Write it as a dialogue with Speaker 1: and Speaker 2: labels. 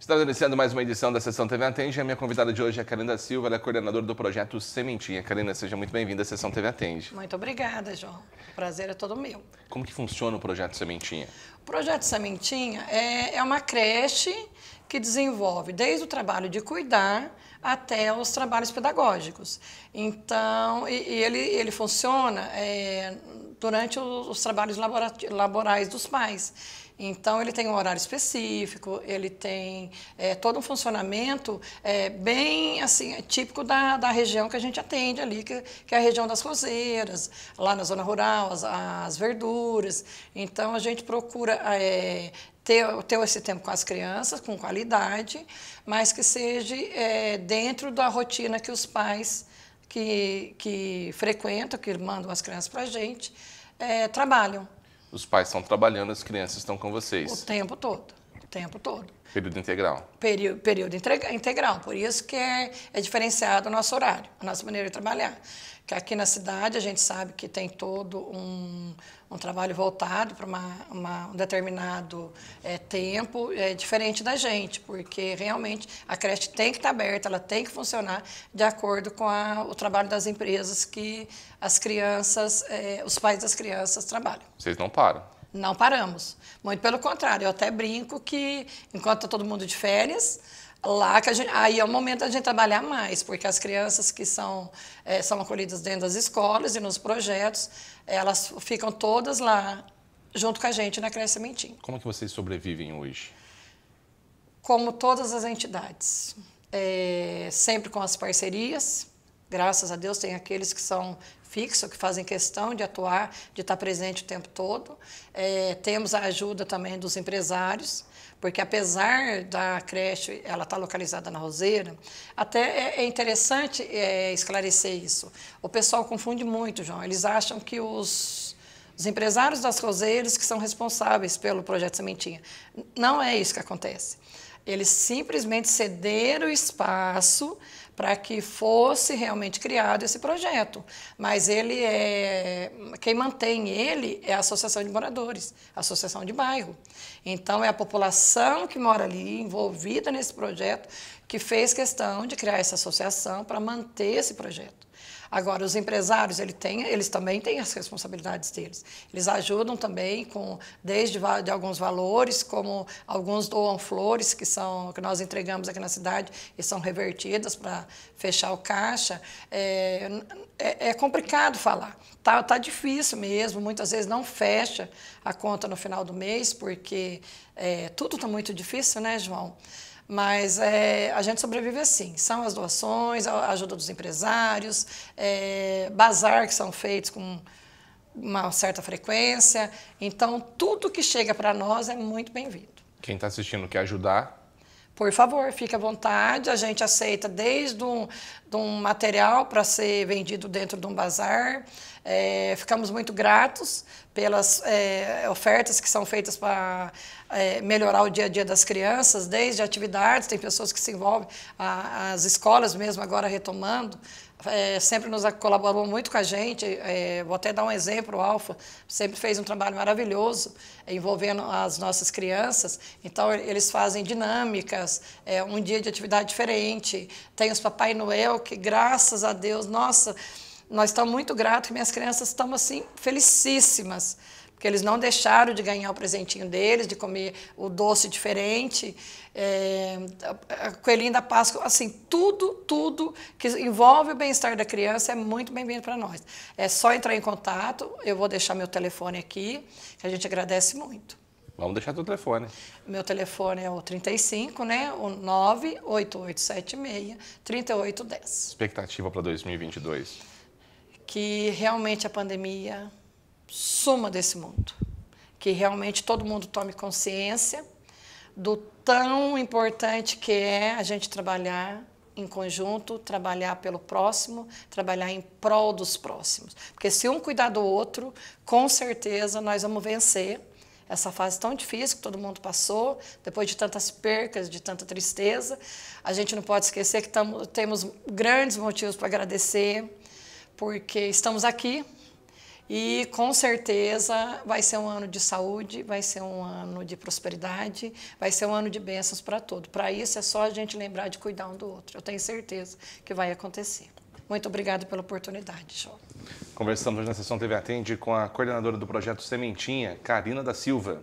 Speaker 1: Estamos iniciando mais uma edição da Sessão TV Atende. A minha convidada de hoje é a Karina Silva, ela é coordenadora do projeto Sementinha. Karina, seja muito bem-vinda à Sessão TV Atende. Muito obrigada, João. O prazer é todo meu. Como que funciona o projeto Sementinha? O projeto Sementinha é, é uma creche que desenvolve desde o trabalho de cuidar até os trabalhos pedagógicos. Então, e, e ele, ele funciona é, durante os, os trabalhos laborais dos pais. Então, ele tem um horário específico, ele tem é, todo um funcionamento é, bem assim típico da, da região que a gente atende ali, que, que é a região das roseiras, lá na zona rural, as, as verduras. Então, a gente procura é, ter, ter esse tempo com as crianças, com qualidade, mas que seja é, dentro da rotina que os pais que, que frequentam, que mandam as crianças para a gente, é, trabalham. Os pais estão trabalhando, as crianças estão com vocês. O tempo todo tempo todo. Período integral. Peri período integral, por isso que é, é, diferenciado o nosso horário, a nossa maneira de trabalhar. Que aqui na cidade a gente sabe que tem todo um, um trabalho voltado para um determinado é, tempo, é diferente da gente, porque realmente a creche tem que estar aberta, ela tem que funcionar de acordo com a, o trabalho das empresas que as crianças, é, os pais das crianças trabalham. Vocês não param. Não paramos. Muito pelo contrário, eu até brinco que enquanto tá todo mundo de férias, lá que gente, aí é o momento da gente trabalhar mais, porque as crianças que são, é, são acolhidas dentro das escolas e nos projetos, elas ficam todas lá junto com a gente na Creche Como que vocês sobrevivem hoje? Como todas as entidades. É, sempre com as parcerias, graças a Deus, tem aqueles que são fixa, que fazem questão de atuar, de estar presente o tempo todo. É, temos a ajuda também dos empresários, porque apesar da creche ela estar tá localizada na Roseira, até é, é interessante é, esclarecer isso. O pessoal confunde muito, João. Eles acham que os os empresários das roseiras que são responsáveis pelo projeto Sementinha. Não é isso que acontece. Eles simplesmente cederam espaço para que fosse realmente criado esse projeto. Mas ele é quem mantém ele é a associação de moradores, a associação de bairro. Então é a população que mora ali envolvida nesse projeto que fez questão de criar essa associação para manter esse projeto. Agora, os empresários, ele tem, eles também têm as responsabilidades deles. Eles ajudam também com, desde de alguns valores, como alguns doam flores que são que nós entregamos aqui na cidade e são revertidas para fechar o caixa. É, é, é, complicado falar. Tá, tá difícil mesmo. Muitas vezes não fecha a conta no final do mês porque é, tudo está muito difícil, né, João? Mas é, a gente sobrevive assim. São as doações, a ajuda dos empresários, é, bazar que são feitos com uma certa frequência. Então, tudo que chega para nós é muito bem-vindo. Quem está assistindo quer ajudar? Por favor, fique à vontade. A gente aceita desde um, de um material para ser vendido dentro de um bazar, é, ficamos muito gratos pelas é, ofertas que são feitas para é, melhorar o dia a dia das crianças, desde atividades, tem pessoas que se envolvem, a, as escolas mesmo agora retomando, é, sempre nos colaborou muito com a gente. É, vou até dar um exemplo, o Alfa sempre fez um trabalho maravilhoso envolvendo as nossas crianças. Então, eles fazem dinâmicas, é, um dia de atividade diferente. Tem os Papai Noel, que graças a Deus, nossa nós estamos muito gratos, minhas crianças estão assim felicíssimas, porque eles não deixaram de ganhar o presentinho deles, de comer o doce diferente, é, a coelhinho da Páscoa, assim, tudo, tudo que envolve o bem-estar da criança é muito bem-vindo para nós. É só entrar em contato, eu vou deixar meu telefone aqui, que a gente agradece muito. Vamos deixar teu telefone. Meu telefone é o 35, né? O 98876 3810. Expectativa para 2022? que realmente a pandemia suma desse mundo, que realmente todo mundo tome consciência do tão importante que é a gente trabalhar em conjunto, trabalhar pelo próximo, trabalhar em prol dos próximos. Porque se um cuidar do outro, com certeza nós vamos vencer essa fase tão difícil que todo mundo passou, depois de tantas percas, de tanta tristeza. A gente não pode esquecer que tamo, temos grandes motivos para agradecer porque estamos aqui e com certeza vai ser um ano de saúde, vai ser um ano de prosperidade, vai ser um ano de bênçãos para todo. Para isso é só a gente lembrar de cuidar um do outro. Eu tenho certeza que vai acontecer. Muito obrigada pela oportunidade, João. Conversamos na sessão TV Atende com a coordenadora do projeto Sementinha, Karina da Silva.